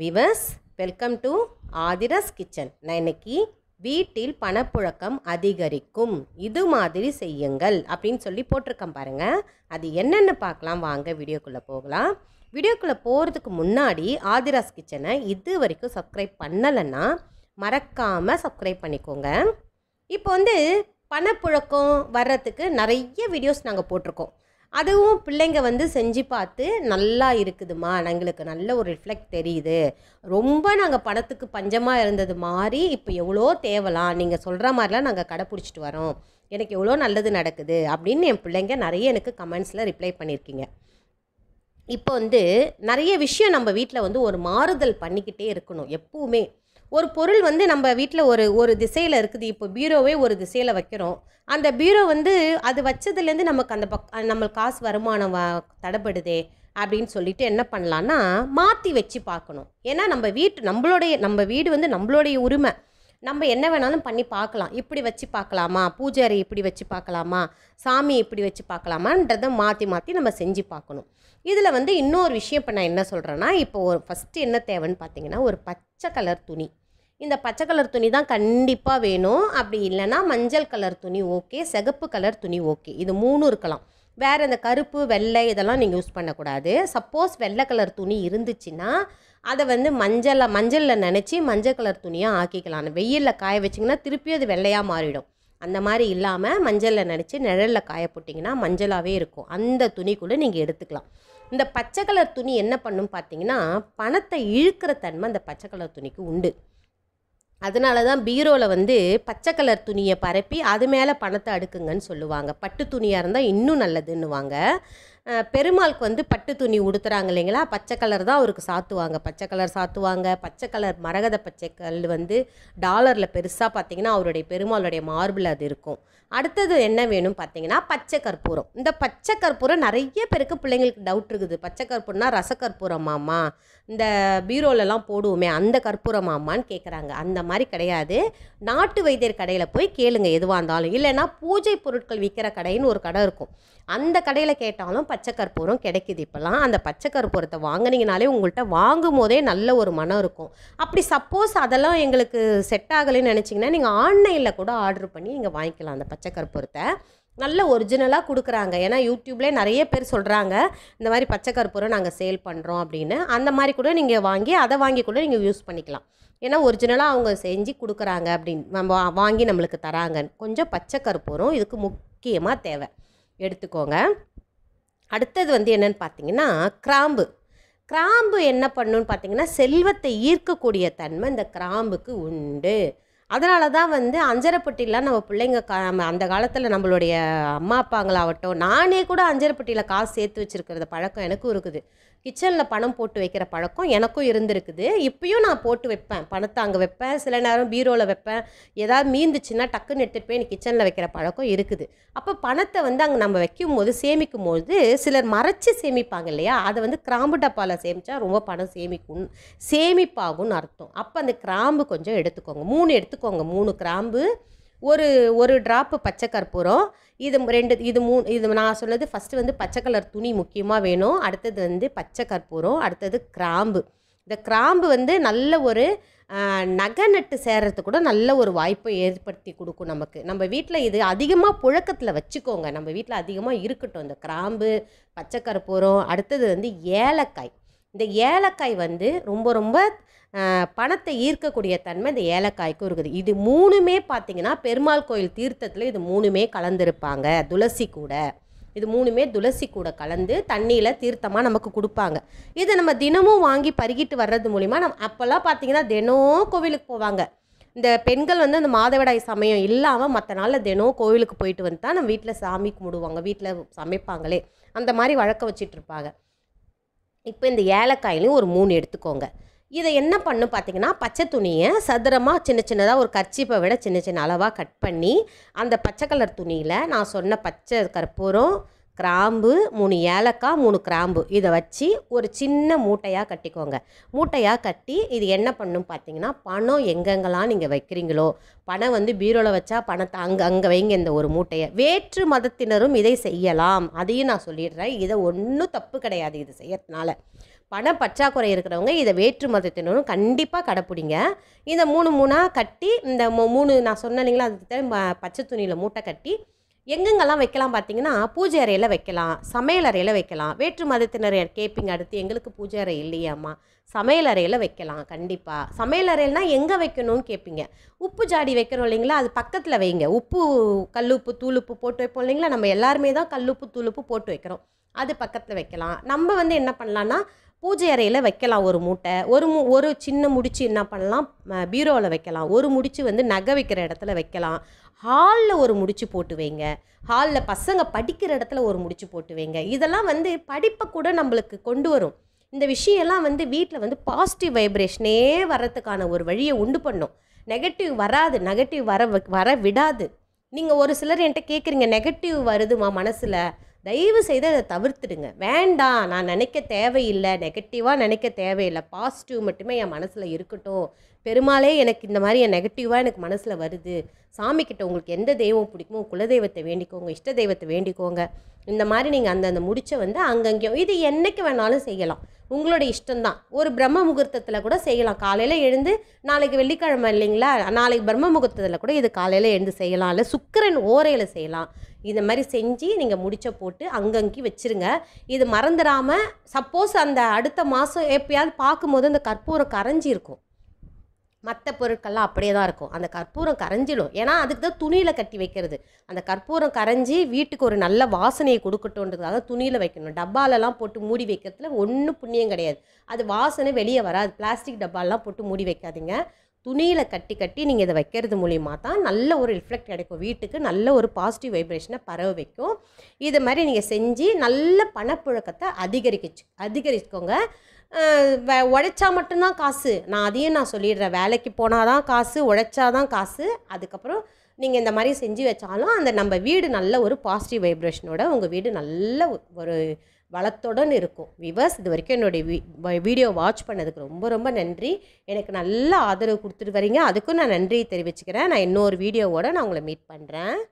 விவஸ் welcome to ஆதிரஸ் kitchen நான் இன்னைக்கு வீட்டில் பணப்புழக்கம் அதிகரிக்கும் இது மாதிரி செய்யுங்கள் அப்படின்னு சொல்லி போட்டிருக்கேன் பாருங்கள் அது என்னென்ன பார்க்கலாம் வாங்க வீடியோக்குள்ளே போகலாம் வீடியோக்குள்ளே போகிறதுக்கு முன்னாடி ஆதிராஸ் கிச்சனை இது வரைக்கும் சப்ஸ்கிரைப் பண்ணலைன்னா மறக்காமல் சப்ஸ்கிரைப் பண்ணிக்கோங்க இப்போ வந்து பணப்புழக்கம் வர்றதுக்கு நிறைய வீடியோஸ் நாங்கள் போட்டிருக்கோம் அதுவும் பிள்ளைங்க வந்து செஞ்சு பார்த்து நல்லா இருக்குதுமா எங்களுக்கு நல்ல ஒரு ரிஃப்ளெக்ட் தெரியுது ரொம்ப நாங்கள் பணத்துக்கு பஞ்சமாக இருந்தது மாதிரி இப்போ எவ்வளோ தேவலாம் நீங்கள் சொல்கிற மாதிரிலாம் நாங்கள் கடைப்பிடிச்சிட்டு வரோம் எனக்கு எவ்வளோ நல்லது நடக்குது அப்படின்னு என் பிள்ளைங்க நிறைய எனக்கு கமெண்ட்ஸில் ரிப்ளை பண்ணியிருக்கீங்க இப்போ வந்து நிறைய விஷயம் நம்ம வீட்டில் வந்து ஒரு மாறுதல் பண்ணிக்கிட்டே இருக்கணும் எப்பவுமே ஒரு பொருள் வந்து நம்ம வீட்டில் ஒரு ஒரு திசையில் இருக்குது இப்போ பீரோவே ஒரு திசையில் வைக்கிறோம் அந்த பீரோ வந்து அது வச்சதுலேருந்து நமக்கு அந்த பக் நம்ம காசு வருமானம் தடைப்படுதே அப்படின்னு சொல்லிட்டு என்ன பண்ணலான்னா மாற்றி வச்சு பார்க்கணும் ஏன்னா நம்ம வீட்டு நம்மளுடைய நம்ம வீடு வந்து நம்மளுடைய உரிமை நம்ம என்ன வேணாலும் பண்ணி பார்க்கலாம் இப்படி வச்சு பார்க்கலாமா பூஜாரி இப்படி வச்சு பார்க்கலாமா சாமி இப்படி வச்சு பார்க்கலாமான்றதை மாற்றி மாற்றி நம்ம செஞ்சு பார்க்கணும் இதில் வந்து இன்னொரு விஷயம் இப்போ நான் என்ன சொல்கிறேன்னா இப்போ ஒரு ஃபஸ்ட்டு என்ன தேவைன்னு பார்த்தீங்கன்னா ஒரு பச்சை கலர் துணி இந்த பச்சை கலர் துணி தான் கண்டிப்பாக வேணும் அப்படி இல்லைன்னா மஞ்சள் கலர் துணி ஓகே சிகப்பு கலர் துணி ஓகே இது மூணும் இருக்கலாம் வேறு இந்த கருப்பு வெள்ளை இதெல்லாம் நீங்கள் யூஸ் பண்ணக்கூடாது சப்போஸ் வெள்ளை கலர் துணி இருந்துச்சுன்னா அதை வந்து மஞ்சளை மஞ்சளில் நினச்சி மஞ்சள் கலர் துணியாக ஆக்கிக்கலாம் வெயிலில் காய வச்சிங்கன்னா திருப்பி அது வெள்ளையாக மாறிடும் அந்த மாதிரி இல்லாமல் மஞ்சளில் நினச்சி நிழலில் காய போட்டிங்கன்னா மஞ்சளாகவே இருக்கும் அந்த துணி கூட நீங்கள் எடுத்துக்கலாம் இந்த பச்சை கலர் துணி என்ன பண்ணும் பார்த்தீங்கன்னா பணத்தை இழுக்கிற தன்மை அந்த பச்சை கலர் துணிக்கு உண்டு அதனால தான் பீரோவில் வந்து பச்சை கலர் துணியை பரப்பி அது மேலே பணத்தை அடுக்குங்கன்னு சொல்லுவாங்க பட்டு துணியாக இருந்தால் இன்னும் நல்லதுன்னுவாங்க பெருமாளுக்கு வந்து பட்டு துணி உடுத்துறாங்க இல்லைங்களா பச்சை கலர் தான் அவருக்கு சாத்துவாங்க பச்சை கலர் சாத்துவாங்க பச்சை கலர் மரகத பச்சை கல் வந்து டாலரில் பெருசாக பார்த்தீங்கன்னா அவருடைய பெருமாளுடைய மார்பிள் அது இருக்கும் அடுத்தது என்ன வேணும் பார்த்தீங்கன்னா பச்சை கற்பூரம் இந்த பச்சை கற்பூரம் நிறைய பேருக்கு பிள்ளைங்களுக்கு டவுட் இருக்குது பச்சை கற்பூரம்னா ரசக்கற்பூரமாமா இந்த பீரோலெலாம் போடுவோமே அந்த கற்பூரமாமான்னு கேட்குறாங்க அந்த மாதிரி கிடையாது நாட்டு வைத்தியர் கடையில் போய் கேளுங்க எதுவாக இருந்தாலும் இல்லைன்னா பூஜை பொருட்கள் விற்கிற கடைன்னு ஒரு கடை இருக்கும் அந்த கடையில் கேட்டாலும் பச்சை கற்பூரம் கிடைக்கிது இப்போலாம் அந்த பச்சை கற்பூரத்தை வாங்கினீங்கனாலே உங்கள்கிட்ட வாங்கும் போதே நல்ல ஒரு மனம் இருக்கும் அப்படி சப்போஸ் அதெல்லாம் எங்களுக்கு செட் ஆகலைன்னு நினச்சிங்கன்னா நீங்கள் ஆன்லைனில் கூட ஆர்டர் பண்ணி நீங்கள் வாங்கிக்கலாம் அந்த பச்சை கற்பூரத்தை நல்ல ஒரிஜினலாக கொடுக்குறாங்க ஏன்னா யூடியூப்லேயே நிறைய பேர் சொல்கிறாங்க இந்த மாதிரி பச்சை கற்பூரம் நாங்கள் சேல் பண்ணுறோம் அப்படின்னு அந்த மாதிரி கூட நீங்கள் வாங்கி அதை வாங்கி கூட நீங்கள் யூஸ் பண்ணிக்கலாம் ஏன்னா ஒரிஜினலாக அவங்க செஞ்சு கொடுக்குறாங்க அப்படின்னு நம்ம வாங்கி நம்மளுக்கு தராங்க கொஞ்சம் பச்சை கற்பூரம் இதுக்கு முக்கியமாக தேவை எடுத்துக்கோங்க அடுத்தது வந்து என்னென்னு பார்த்தீங்கன்னா கிராம்பு கிராம்பு என்ன பண்ணுன்னு பார்த்தீங்கன்னா செல்வத்தை ஈர்க்கக்கூடிய தன்மை இந்த கிராம்புக்கு உண்டு அதனால தான் வந்து அஞ்சரப்பட்டியெலாம் நம்ம பிள்ளைங்க அந்த காலத்தில் நம்மளுடைய அம்மா அப்பாங்களாகட்டும் நானே கூட அஞ்சரப்பட்டியில் காசு சேர்த்து வச்சுருக்கிறத பழக்கம் எனக்கும் இருக்குது கிச்சனில் பணம் போட்டு வைக்கிற பழக்கம் எனக்கும் இருந்திருக்குது இப்பயும் நான் போட்டு வைப்பேன் பணத்தை அங்கே வைப்பேன் சில நேரம் பீரோவில் வைப்பேன் ஏதாவது மீந்துச்சுன்னா டக்குன்னு எடுத்துகிட்டு போய் கிச்சனில் வைக்கிற பழக்கம் இருக்குது அப்போ பணத்தை வந்து அங்கே நம்ம வைக்கும் போது சேமிக்கும் போது சிலர் மறைச்சி சேமிப்பாங்க இல்லையா அதை வந்து கிராம்பு டப்பாவில் சேமித்தா ரொம்ப பணம் சேமிக்கும் சேமிப்பாகும்னு அர்த்தம் அப்போ அந்த கிராம்பு கொஞ்சம் எடுத்துக்கோங்க மூணு எடுத்துக்கோங்க மூணு கிராம்பு ஒரு ஒரு ட்ராப்பு பச்சை கற்பூரம் இது ரெண்டு இது மூணு இது நான் சொன்னது ஃபஸ்ட்டு வந்து பச்சை கலர் துணி முக்கியமாக வேணும் அடுத்தது வந்து பச்சை கற்பூரம் அடுத்தது கிராம்பு இந்த கிராம்பு வந்து நல்ல ஒரு நகை நட்டு சேர்றது கூட நல்ல ஒரு வாய்ப்பை ஏற்படுத்தி கொடுக்கும் நமக்கு நம்ம வீட்டில் இது அதிகமாக புழக்கத்தில் வச்சுக்கோங்க நம்ம வீட்டில் அதிகமாக இருக்கட்டும் இந்த கிராம்பு பச்சை கற்பூரம் அடுத்தது வந்து ஏலக்காய் இந்த ஏலக்காய் வந்து ரொம்ப ரொம்ப பணத்தை ஈர்க்கக்கூடிய தன்மை இந்த ஏலக்காய்க்கும் இருக்குது இது மூணுமே பார்த்திங்கன்னா பெருமாள் கோயில் தீர்த்தத்தில் இது மூணுமே கலந்துருப்பாங்க துளசி கூட இது மூணுமே துளசி கூட கலந்து தண்ணியில் தீர்த்தமாக நமக்கு கொடுப்பாங்க இதை நம்ம தினமும் வாங்கி பருகிட்டு வர்றது மூலிமா நம்ம அப்போல்லாம் பார்த்திங்கன்னா தினம் கோவிலுக்கு போவாங்க இந்த பெண்கள் வந்து அந்த மாதவிடாய் சமயம் இல்லாமல் மற்ற நாளில் தினம் கோவிலுக்கு போயிட்டு வந்து தான் நம்ம வீட்டில் சாமி கும்பிடுவாங்க வீட்டில் சமைப்பாங்களே அந்த மாதிரி வழக்கம் வச்சிட்ருப்பாங்க இப்போ இந்த ஏலக்காயிலையும் ஒரு மூணு எடுத்துக்கோங்க இதை என்ன பண்ணும் பார்த்தீங்கன்னா பச்சை துணியை சதுரமாக சின்ன சின்னதாக ஒரு கர்ச்சிப்பை விட சின்ன சின்ன அளவாக கட் பண்ணி அந்த பச்சை கலர் துணியில் நான் சொன்ன பச்சை கற்பூரம் கிராம்பு மூணு ஏலக்காய் மூணு கிராம்பு இதை வச்சு ஒரு சின்ன மூட்டையாக கட்டிக்கோங்க மூட்டையாக கட்டி இது என்ன பண்ணும் பார்த்தீங்கன்னா பணம் எங்கெங்கெல்லாம் நீங்கள் வைக்கிறீங்களோ பணம் வந்து பீரோவில் வச்சா பணத்தை அங்கே அங்கே வைங்க இந்த ஒரு மூட்டையை வேற்று மதத்தினரும் இதை செய்யலாம் அதையும் நான் சொல்லிடுறேன் இதை ஒன்றும் தப்பு கிடையாது இது செய்யறதுனால பண பற்றாக்குறை இருக்கிறவங்க இதை வேற்று மதத்தினரும் கண்டிப்பாக கடைப்பிடிங்க இந்த மூணு மூணாக கட்டி இந்த மூணு நான் சொன்னேன் இல்லைங்களா அதுக்கு பச்சை துணியில் மூட்டை கட்டி எங்கெங்கெல்லாம் வைக்கலாம் பார்த்தீங்கன்னா பூஜை அறையில் வைக்கலாம் சமையல் அறையில் வைக்கலாம் வேற்று மதத்தினர் கேட்பீங்க அடுத்து எங்களுக்கு பூஜை அறை இல்லையாம்மா சமையல் அறையில் வைக்கலாம் கண்டிப்பாக சமையல் அறையில்னா எங்கே வைக்கணும்னு கேட்பீங்க உப்பு ஜாடி வைக்கிறோம் இல்லைங்களா அது பக்கத்தில் வைங்க உப்பு கல்லுப்பு தூளுப்பு போட்டு வைப்போம் இல்லைங்களா நம்ம எல்லாருமே தான் கல்லுப்பு தூளுப்பு போட்டு வைக்கிறோம் அது பக்கத்தில் வைக்கலாம் நம்ம வந்து என்ன பண்ணலான்னா பூஜை அறையில் வைக்கலாம் ஒரு மூட்டை ஒரு மு ஒரு சின்ன முடிச்சு என்ன பண்ணலாம் பீரோவில் வைக்கலாம் ஒரு முடிச்சு வந்து நகை வைக்கிற இடத்துல வைக்கலாம் ஹாலில் ஒரு முடிச்சு போட்டு வைங்க ஹாலில் பசங்க படிக்கிற இடத்துல ஒரு முடிச்சு போட்டு வைங்க இதெல்லாம் வந்து படிப்பை கூட நம்மளுக்கு கொண்டு வரும் இந்த விஷயம்லாம் வந்து வீட்டில் வந்து பாசிட்டிவ் வைப்ரேஷனே வரத்துக்கான ஒரு வழியை உண்டு பண்ணும் நெகட்டிவ் வராது நெகட்டிவ் வர வர விடாது நீங்கள் ஒரு சிலர் என்கிட்ட கேட்குறீங்க நெகட்டிவ் வருதுமா மனசில் தயவு செய்து அதை தவிர்த்துடுங்க வேண்டாம் நான் நினைக்க தேவையில்லை நெகட்டிவாக நினைக்க தேவையில்லை பாசிட்டிவ் மட்டுமே என் மனசில் இருக்கட்டும் பெருமாளே எனக்கு இந்த மாதிரி என் நெகட்டிவாக எனக்கு மனசில் வருது சாமிக்கிட்ட உங்களுக்கு எந்த தெய்வம் பிடிக்குமோ குலதெய்வத்தை வேண்டிக்கோங்க இஷ்ட தெய்வத்தை வேண்டிக்கோங்க இந்த மாதிரி நீங்கள் அந்தந்த முடிச்ச வந்து அங்கங்கேயும் இது என்றைக்கு வேணாலும் செய்யலாம் உங்களோட இஷ்டம்தான் ஒரு பிரம்ம முகூர்த்தத்தில் கூட செய்யலாம் காலையில் எழுந்து நாளைக்கு வெள்ளிக்கிழமை இல்லைங்களா நாளைக்கு பிரம்ம முகூர்த்தத்தில் கூட இது காலையில் எழுந்து செய்யலாம் இல்லை சுக்கரன் ஓரையில் செய்யலாம் இந்த மாதிரி செஞ்சு நீங்கள் முடிச்ச போட்டு அங்கங்கே வச்சுருங்க இது மறந்துடாமல் சப்போஸ் அந்த அடுத்த மாதம் எப்பயாவது பார்க்கும்போது அந்த கற்பூரம் கரைஞ்சி இருக்கும் மற்ற பொருட்கள்லாம் அப்படியே தான் இருக்கும் அந்த கற்பூரம் கரைஞ்சிடும் ஏன்னா அதுக்கு தான் துணியில் கட்டி வைக்கிறது அந்த கற்பூரம் கரைஞ்சி வீட்டுக்கு ஒரு நல்ல வாசனையை கொடுக்கட்டோன்றதுக்காக துணியில் வைக்கணும் டப்பாலெல்லாம் போட்டு மூடி வைக்கிறதுல ஒன்றும் புண்ணியம் கிடையாது அது வாசனை வெளியே வராது பிளாஸ்டிக் டப்பாலெலாம் போட்டு மூடி வைக்காதீங்க துணியில் கட்டி கட்டி நீங்கள் இதை வைக்கிறது மூலியமாக தான் நல்ல ஒரு ரிஃப்ளெக்ட் கிடைக்கும் வீட்டுக்கு நல்ல ஒரு பாசிட்டிவ் வைப்ரேஷனை பரவ வைக்கும் இது மாதிரி நீங்கள் செஞ்சு நல்ல பணப்புழக்கத்தை அதிகரிக்க அதிகரிச்சுக்கோங்க உழைச்சா மட்டும்தான் காசு நான் அதையும் நான் சொல்லிடுறேன் வேலைக்கு போனால் தான் காசு உழைச்சா தான் காசு அதுக்கப்புறம் நீங்கள் இந்த மாதிரி செஞ்சு வச்சாலும் அந்த நம்ம வீடு நல்ல ஒரு பாசிட்டிவ் வைப்ரேஷனோட உங்கள் வீடு நல்ல ஒரு வளத்துடன் இருக்கும் விவர்ஸ் இது வரைக்கும் என்னுடைய வீ வீடியோ வாட்ச் பண்ணதுக்கு ரொம்ப ரொம்ப நன்றி எனக்கு நல்ல ஆதரவு கொடுத்துட்டு வரீங்க அதுக்கும் நான் நன்றியை தெரிவிச்சுக்கிறேன் நான் இன்னொரு வீடியோவோடு நான் உங்களை மீட் பண்ணுறேன்